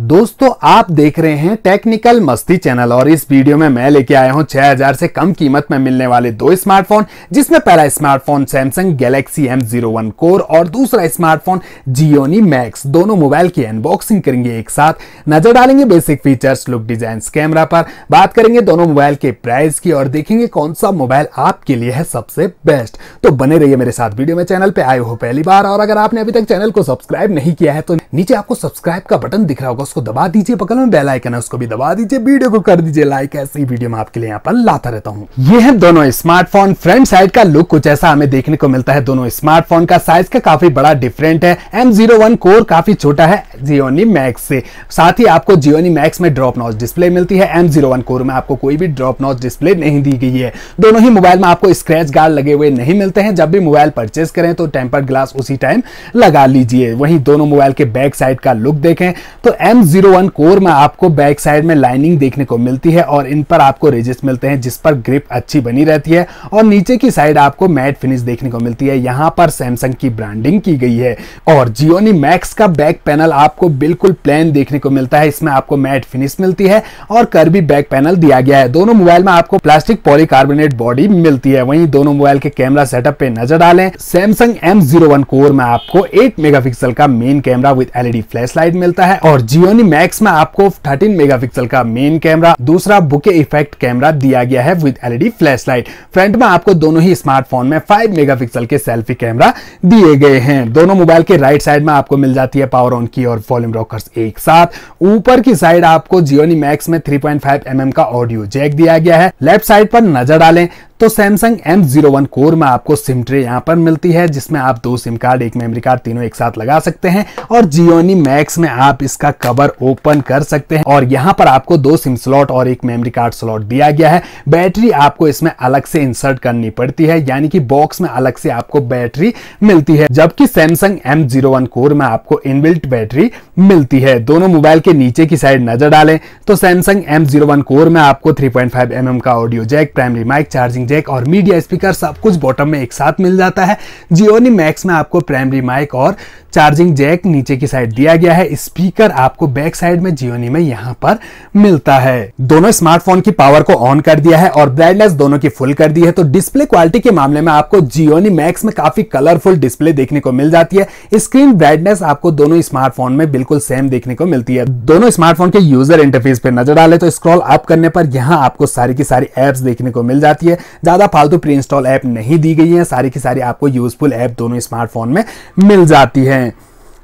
दोस्तों आप देख रहे हैं टेक्निकल मस्ती चैनल और इस वीडियो में मैं लेके आया हूं 6000 से कम कीमत में मिलने वाले दो स्मार्टफोन जिसमें पहला smartphone Samsung Galaxy zero one core और दूसरा स्मार्टफोन जियोनी मैक्स दोनों मोबाइल की अनबॉक्सिंग करेंगे एक साथ नजर डालेंगे basic features look design camera पर बात करेंगे दोनों मोबाइल के प्राइस की और देखेंगे कौन सा मोबाइल आपके लिए है सबसे बेस्ट तो बने रहिए मेरे साथ वीडियो में चैनल पर आए हो पहली बार और अगर आपने अभी तक चैनल को सब्सक्राइब नहीं किया है तो नीचे आपको सब्सक्राइब का बटन दिख रहा होगा उसको दबा दीजिए बगल में बेल आइकन है उसको भी दबा दीजिए वीडियो को कर दीजिए लाइक ऐसे ही वीडियो मैं आपके लिए यहाँ पर लाता रहता हूँ ये है दोनों स्मार्टफोन फ्रंट साइड का लुक कुछ ऐसा हमें देखने को मिलता है दोनों स्मार्टफोन का साइज का काफी बड़ा डिफरेंट है एम कोर काफी छोटा है जियोनी मैक्स से साथ ही आपको जियोनी मैक्स में ड्रॉप नॉच डिस्प्ले मिलती है एम कोर में आपको कोई भी ड्रॉप नॉच डिस्प्ले नहीं दी गई है दोनों ही मोबाइल में आपको स्क्रैच गार्ड लगे हुए नहीं मिलते हैं जब भी मोबाइल परचेज करें तो टेम्पर्ड ग्लास उसी टाइम लगा लीजिए वहीं दोनों मोबाइल के बैक साइड का लुक देखें तो एम M01 कोर में आपको बैक साइड में लाइनिंग देखने को मिलती है और इन पर आपको रेजिस मिलते हैं जिस पर ग्रिप अच्छी बनी रहती है और नीचे की साइड आपको मैट फिनिश देखने को मिलती है यहाँ पर सैमसंग की ब्रांडिंग की गई है और जियोनी मैक्स का बैक पैनल आपको बिल्कुल प्लेन देखने को मिलता है इसमें आपको मैट फिनिश मिलती है और कर्वी बैक पैनल दिया गया है दोनों मोबाइल में आपको प्लास्टिक पॉलीकार्बोनेट बॉडी मिलती है वहीं दोनों मोबाइल के कैमरा सेटअप पे नजर डालें सैमसंग एम कोर में आपको एट मेगा का main camera with LED flash light मिलता है और जियो सियोनी मैक्स में आपको 13 मेगापिक्सल का मेन कैमरा दूसरा बुके इफेक्ट कैमरा दिया गया है विद एलईडी फ्लैशलाइट फ्रंट में आपको दोनों ही स्मार्टफोन में 5 मेगापिक्सल के सेल्फी कैमरा दिए गए हैं दोनों मोबाइल के राइट साइड में आपको मिल जाती है पावर ऑन की और वॉल्यूम रॉकर्स एक साथ ऊपर की साइड आपको जियोनी मैक्स में थ्री पॉइंट mm का ऑडियो जैक दिया गया है लेफ्ट साइड पर नजर डालें तो Samsung M zero one core में आपको सिम ट्रे यहाँ पर मिलती है जिसमें आप दो सिम कार्ड एक मेमोरी कार्ड तीनों एक साथ लगा सकते हैं और जियोनी मैक्स में आप इसका कवर ओपन कर सकते हैं और यहाँ पर आपको दो सिम स्लॉट और एक मेमोरी कार्ड स्लॉट दिया गया है बैटरी आपको इसमें अलग से इंसर्ट करनी पड़ती है यानी कि बॉक्स में अलग से आपको बैटरी मिलती है जबकि Samsung M zero one core में आपको इनबिल्ट बैटरी मिलती है दोनों मोबाइल के नीचे की साइड नजर डालें तो Samsung M zero one core में आपको three point five M M का audio jack primary mic charging charging jack और मीडिया स्पीकर सब कुछ बॉटम में एक साथ मिल जाता है जियोनी मैक्स में आपको प्राइमरी माइक और चार्जिंग जैक नीचे की साइड दिया गया है स्पीकर आपको बैक साइड में जियोनी में यहाँ पर मिलता है दोनों स्मार्टफोन की पावर को ऑन कर दिया है और ब्राइटनेस दोनों की फुल कर दी है तो डिस्प्ले क्वालिटी के मामले में आपको जियोनी मैक्स में काफी कलरफुल डिस्प्ले देखने को मिल जाती है स्क्रीन ब्राइटनेस आपको दोनों स्मार्टफोन में बिल्कुल सेम देखने को मिलती है दोनों स्मार्टफोन के यूजर इंटरफेस पे नजर डाले तो स्क्रॉल अप करने पर यहाँ आपको सारी की सारी एप्स देखने को मिल जाती है ज़्यादा फालतू प्री इंस्टॉल ऐप नहीं दी गई है सारी की सारी आपको यूजफुल ऐप दोनों स्मार्टफोन में मिल जाती है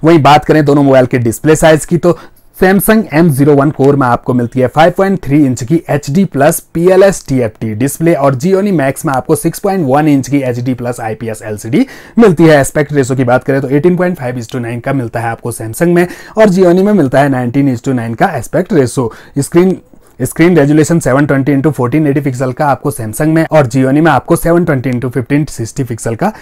वहीं बात करें दोनों मोबाइल के डिस्प्ले साइज की तो Samsung M zero one core में आपको मिलती है 5.3 इंच की H D plus P L S T F T display और जियोनी मैक्स में आपको 6.1 इंच की H D plus I P S L C D मिलती है एस्पेक्ट रेशो की बात करें तो 18.5 point five is to nine का मिलता है आपको सैमसंग में और जियोनी में मिलता है 19 इंच टू नाइन का aspect ratio screen screen resolution 720 twenty into fourteen pixel का आपको सैमसंग में और जियोनी में आपको 720 twenty into fifteen sixty pixel का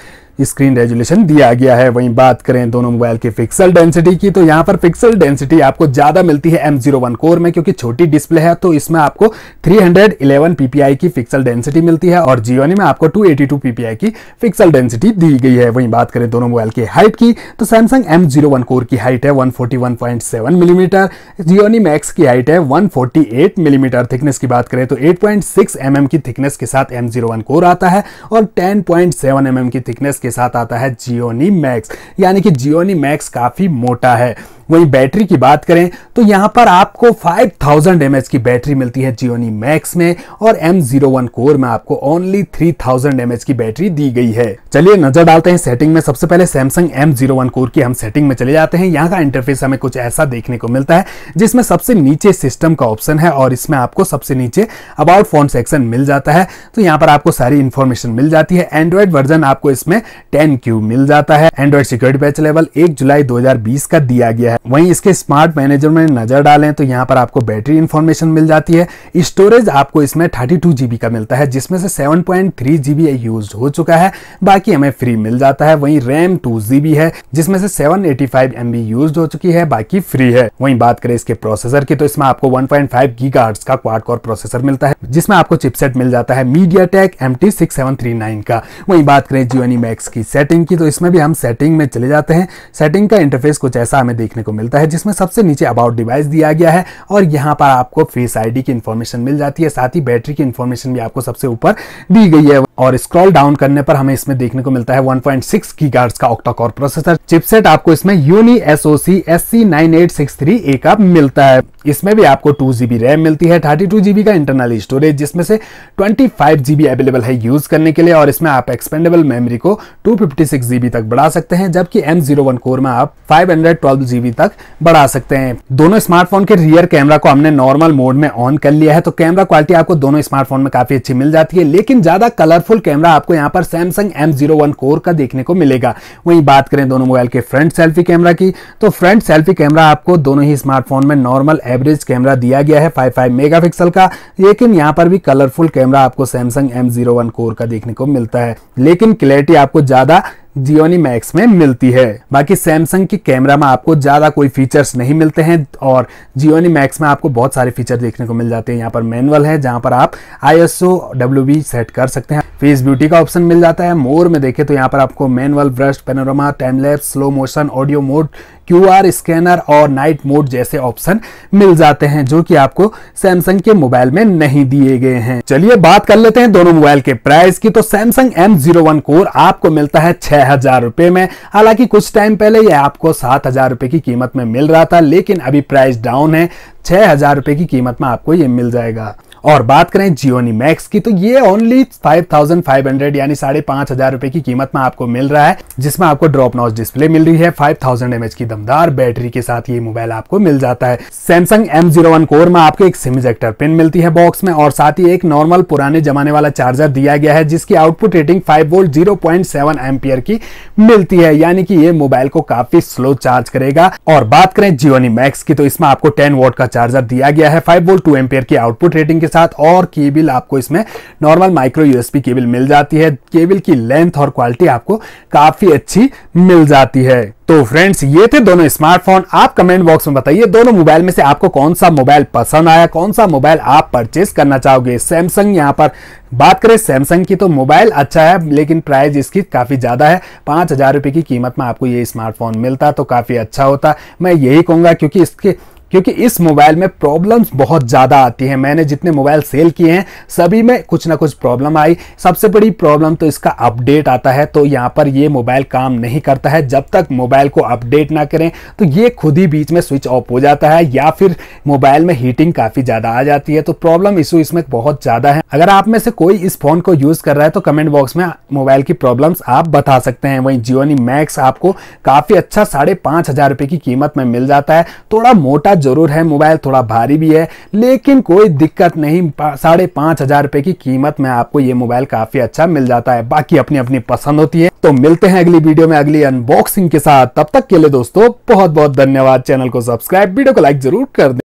स्क्रीन रेजुलेशन दिया गया है वहीं बात करें दोनों मोबाइल की पिक्सल डेंसिटी की तो यहाँ पर पिक्सल डेंसिटी आपको ज्यादा मिलती है एम जीरो वन कोर में क्योंकि छोटी डिस्प्ले है तो इसमें आपको 311 पीपीआई की पिक्सल डेंसिटी मिलती है और जियोनी में आपको 282 पीपीआई की पिक्सल डेंसिटी दी गई है वहीं बात करें दोनों मोबाइल की हाइट की तो Samsung M zero one core की हाइट है सेवन मिलीमीटर जियोनी मैक्स की हाइट है एट मिलीमीटर थिकनेस की बात करें तो एट पॉइंट mm की थिकनेस के साथ एम जीरो वन कोर आता है और टेन पॉइंट mm की थिकनेस इसके साथ आता है जियोनी मैक्स यानी कि जियोनी मैक्स काफ़ी मोटा है वहीं बैटरी की बात करें तो यहाँ पर आपको 5000 थाउजेंड की बैटरी मिलती है जियोनी मैक्स में और एम जीरो वन कोर में आपको ओनली 3000 थाउजेंड की बैटरी दी गई है चलिए नजर डालते हैं सेटिंग में सबसे पहले Samsung M zero one core की हम सेटिंग में चले जाते हैं यहाँ का इंटरफेस हमें कुछ ऐसा देखने को मिलता है जिसमें सबसे नीचे सिस्टम का ऑप्शन है और इसमें आपको सबसे नीचे अबाउट फोन सेक्शन मिल जाता है तो यहाँ पर आपको सारी इन्फॉर्मेशन मिल जाती है एंड्रॉइड वर्जन आपको इसमें टेन क्यू मिल जाता है एंड्रॉइड सिक्योरिटी पैच लेवल एक जुलाई 2020 का दिया गया है है वहीं इसके स्मार्ट मैनेजर में नजर डालें तो यहाँ पर आपको बैटरी इन्फॉर्मेशन मिल जाती है स्टोरेज आपको इसमें थर्टी टू जीबी का मिलता है जिसमें से seven point three GB use हो चुका है बाकी हमें फ्री मिल जाता है वहीं रैम टू जीबी है जिसमें से seven eighty five MB use हो चुकी है बाकी फ्री है वहीं बात करें इसके प्रोसेसर की तो इसमें आपको वन पॉइंट फाइव गी का क्वाड कोर प्रोसेसर मिलता है जिसमें आपको चिपसेट मिल जाता है MediaTek M T six seven three nine का वहीं बात करें जियोनी मैक्स की सेटिंग की तो इसमें भी हम सेटिंग में चले जाते हैं सेटिंग का इंटरफेस कुछ ऐसा हमें देखने को को मिलता है जिसमें सबसे नीचे अबाउट डिवाइस दिया गया है और यहाँ पर आपको फेस आईडी की इन्फॉर्मेशन मिल जाती है साथ ही बैटरी की इन्फॉर्मेशन भी आपको सबसे ऊपर दी गई है और स्क्रॉल डाउन करने पर हमें इसमें देखने को मिलता है 1.6 पॉइंट का ऑक्टाकोर प्रोसेसर चिपसेट आपको इसमें uni SOC S C nine eight six three A का मिलता है इसमें भी आपको टू जीबी रैम मिलती है थर्टी टू जीबी का इंटरनल स्टोरेज जिसमें से ट्वेंटी फाइव जीबी अवेलेबल है यूज करने के लिए और इसमें आप एक्सपेंडेबल मेमोरी को टू फिफ्टी सिक्स जीबी तक बढ़ा सकते हैं जबकि एम जीरो वन कोर में आप फाइव हंड्रेड ट्वेल्व जीबी तक बढ़ा सकते हैं दोनों स्मार्टफोन के रियर कैमरा को हमने नॉर्मल मोड में ऑन कर लिया है तो कैमरा क्वालिटी आपको दोनों स्मार्टफोन में काफी अच्छी मिल जाती है लेकिन ज्यादा कलरफुल कैमरा आपको यहाँ पर Samsung M zero one core का देखने को मिलेगा वहीं बात करें दोनों मोबाइल के फ्रंट सेल्फी कैमरा की तो फ्रंट सेल्फी कैमरा आपको दोनों ही स्मार्टफोन में नॉर्मल एवरेज कैमरा दिया गया है 55 मेगापिक्सल का लेकिन यहाँ पर भी कलरफुल कैमरा आपको Samsung M zero one core का देखने को मिलता है लेकिन क्लैरिटी आपको ज़्यादा जियोनी मैक्स में मिलती है बाकी सैमसंग के कैमरा में आपको ज्यादा कोई फीचर्स नहीं मिलते हैं और जियोनी मैक्स में आपको बहुत सारे फीचर देखने को मिल जाते हैं यहाँ पर मैनुअल है जहाँ पर आप आई एस सेट कर सकते हैं फेस ब्यूटी का ऑप्शन मिल जाता है मोर में देखें तो यहाँ पर आपको manual brush panorama timelapse slow motion audio mode Q scanner और नाइट मोड जैसे ऑप्शन मिल जाते हैं जो कि आपको सैमसंग के मोबाइल में नहीं दिए गए हैं चलिए बात कर लेते हैं दोनों मोबाइल के प्राइस की तो Samsung M zero one core आपको मिलता है छह छह हजार रुपए में हालांकि कुछ टाइम पहले यह आपको सात हजार रुपए की कीमत में मिल रहा था लेकिन अभी प्राइस डाउन है छह हजार रुपए की कीमत में आपको ये मिल जाएगा और बात करें जियोनी मैक्स की तो ये ओनली 5500 यानी साढ़े पांच हजार रुपए की कीमत में आपको मिल रहा है जिसमें आपको ड्रॉप नॉच डिस्प्ले मिल रही है 5000 एमएच की दमदार बैटरी के साथ ये मोबाइल आपको मिल जाता है सैमसंग एम जीरो कोर में आपको एक सिम इजेक्टर पिन मिलती है बॉक्स में और साथ ही एक नॉर्मल पुराने जमाने वाला चार्जर दिया गया है जिसकी output rating five volt zero point की मिलती है यानी कि ये मोबाइल को काफी स्लो चार्ज करेगा और बात करें जियोनी मैक्स की तो इसमें आपको टेन वोट का चार्जर दिया गया है फाइव वोल्ट टू एम्पियर की आउटपुट रेटिंग के साथ साथ और केबल आपको इसमें नॉर्मल माइक्रो यूएसपी केबल मिल जाती है केबल की लेंथ और क्वालिटी आपको काफी अच्छी मिल जाती है तो फ्रेंड्स ये थे दोनों स्मार्टफोन आप कमेंट बॉक्स में बताइए दोनों मोबाइल में से आपको कौन सा मोबाइल पसंद आया कौन सा मोबाइल आप परचेस करना चाहोगे सैमसंग यहाँ पर बात करें सैमसंग की तो मोबाइल अच्छा है लेकिन प्राइस इसकी काफ़ी ज़्यादा है पांच हज़ार रुपए की कीमत में आपको ये स्मार्टफोन मिलता तो काफ़ी अच्छा होता मैं यही कहूंगा क्योंकि इसके क्योंकि इस मोबाइल में प्रॉब्लम्स बहुत ज़्यादा आती हैं मैंने जितने मोबाइल सेल किए हैं सभी में कुछ ना कुछ प्रॉब्लम आई सबसे बड़ी प्रॉब्लम तो इसका अपडेट आता है तो यहाँ पर ये मोबाइल काम नहीं करता है जब तक मोबाइल को अपडेट ना करें तो ये खुद ही बीच में स्विच ऑफ हो जाता है या फिर मोबाइल में हीटिंग काफ़ी ज़्यादा आ जाती है तो प्रॉब्लम इशू इसमें बहुत ज़्यादा है अगर आप में से कोई इस फ़ोन को यूज़ कर रहा है तो कमेंट बॉक्स में मोबाइल की प्रॉब्लम्स आप बता सकते हैं वहीं जियोनी मैक्स आपको काफ़ी अच्छा साढ़े पाँच हज़ार की कीमत में मिल जाता है थोड़ा मोटा जरूर है मोबाइल थोड़ा भारी भी है लेकिन कोई दिक्कत नहीं साढ़े पाँच हजार रुपए की कीमत में आपको ये मोबाइल काफ़ी अच्छा मिल जाता है बाकी अपनी अपनी पसंद होती है तो मिलते हैं अगली वीडियो में अगली अनबॉक्सिंग के साथ तब तक के लिए दोस्तों बहुत बहुत धन्यवाद चैनल को सब्सक्राइब वीडियो को लाइक जरूर कर दे